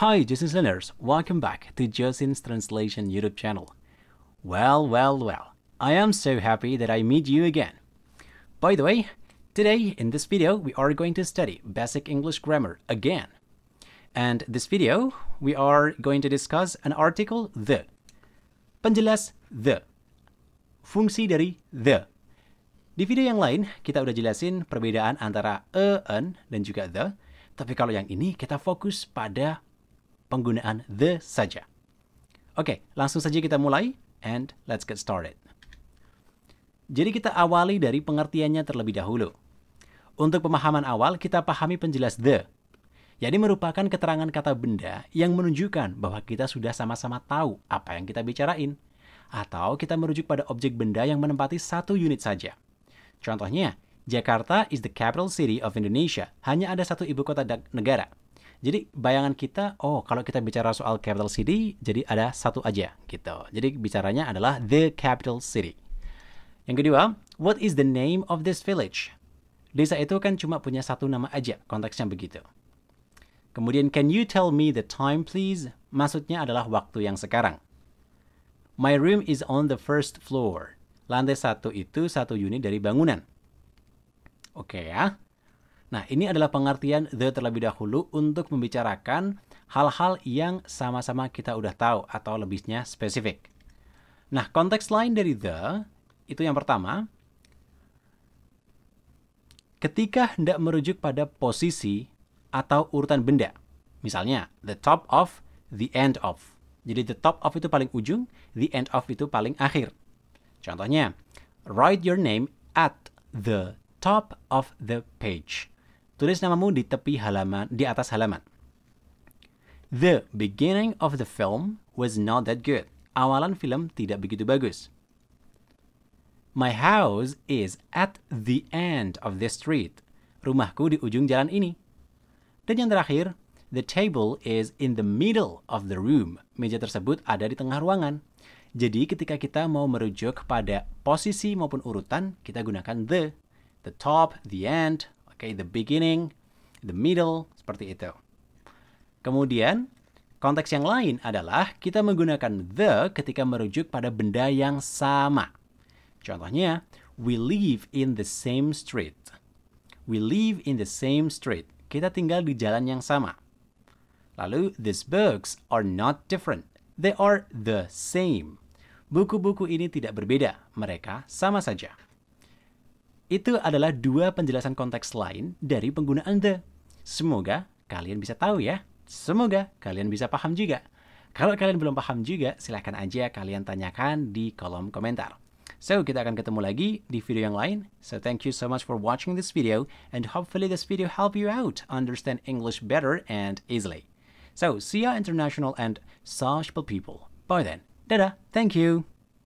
Hi, Jesus learners, welcome back to Justin's Translation YouTube channel. Well, well, well, I am so happy that I meet you again. By the way, today in this video we are going to study basic English grammar again. And this video we are going to discuss an article the. Penjelas the. Fungsi dari the. Di video yang lain kita udah jelasin perbedaan antara a, an, dan juga the. Tapi kalau yang ini kita fokus pada penggunaan the saja. Oke, langsung saja kita mulai and let's get started. Jadi kita awali dari pengertiannya terlebih dahulu. Untuk pemahaman awal, kita pahami penjelas the. Jadi merupakan keterangan kata benda yang menunjukkan bahwa kita sudah sama-sama tahu apa yang kita bicarain. Atau kita merujuk pada objek benda yang menempati satu unit saja. Contohnya, Jakarta is the capital city of Indonesia. Hanya ada satu ibu kota negara. Jadi bayangan kita, oh kalau kita bicara soal capital city, jadi ada satu aja gitu. Jadi bicaranya adalah the capital city. Yang kedua, what is the name of this village? Desa itu kan cuma punya satu nama aja, konteksnya begitu. Kemudian, can you tell me the time please? Maksudnya adalah waktu yang sekarang. My room is on the first floor. Lantai satu itu satu unit dari bangunan. Oke okay, ya. Nah, ini adalah pengertian the terlebih dahulu untuk membicarakan hal-hal yang sama-sama kita udah tahu atau lebihnya spesifik. Nah, konteks lain dari the itu yang pertama, ketika hendak merujuk pada posisi atau urutan benda. Misalnya, the top of, the end of. Jadi the top of itu paling ujung, the end of itu paling akhir. Contohnya, write your name at the top of the page. Tulis namamu di tepi halaman, di atas halaman. The beginning of the film was not that good. Awalan film tidak begitu bagus. My house is at the end of the street. Rumahku di ujung jalan ini. Dan yang terakhir, the table is in the middle of the room. Meja tersebut ada di tengah ruangan. Jadi ketika kita mau merujuk pada posisi maupun urutan, kita gunakan the. The top, the end, okay, the beginning, the middle, seperti itu. Kemudian, konteks yang lain adalah kita menggunakan the ketika merujuk pada benda yang sama. Contohnya, we live in the same street. We live in the same street. Kita tinggal di jalan yang sama. Lalu, these books are not different. They are the same. Buku-buku ini tidak berbeda, mereka sama saja. Itu adalah dua penjelasan konteks lain dari penggunaan the. Semoga kalian bisa tahu ya. Semoga kalian bisa paham juga. Kalau kalian belum paham juga, silahkan aja kalian tanyakan di kolom komentar. So, kita akan ketemu lagi di video yang lain. So, thank you so much for watching this video and hopefully this video help you out understand English better and easily. So, see ya international and sociable people. Bye then. Dadah. Thank you.